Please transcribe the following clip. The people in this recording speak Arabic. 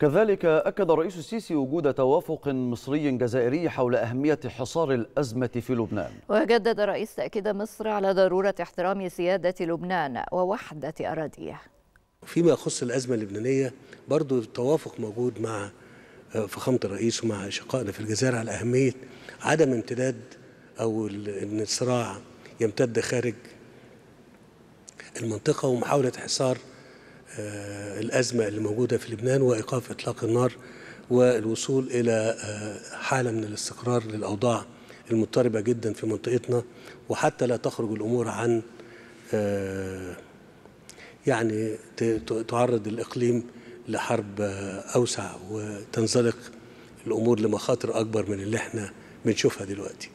كذلك أكد الرئيس السيسي وجود توافق مصري جزائري حول أهمية حصار الأزمة في لبنان وجدد الرئيس تأكيد مصر على ضرورة احترام سيادة لبنان ووحدة أراضيه فيما يخص الأزمة اللبنانية برضو التوافق موجود مع فخامة الرئيس ومع أشقائنا في الجزائر على أهمية عدم امتداد أو أن الصراع يمتد خارج المنطقة ومحاولة حصار آه، الأزمة اللي موجودة في لبنان وإيقاف إطلاق النار والوصول إلى آه، حالة من الاستقرار للأوضاع المضطربة جدا في منطقتنا وحتى لا تخرج الأمور عن آه، يعني تعرض الإقليم لحرب أوسع وتنزلق الأمور لمخاطر أكبر من اللي احنا بنشوفها دلوقتي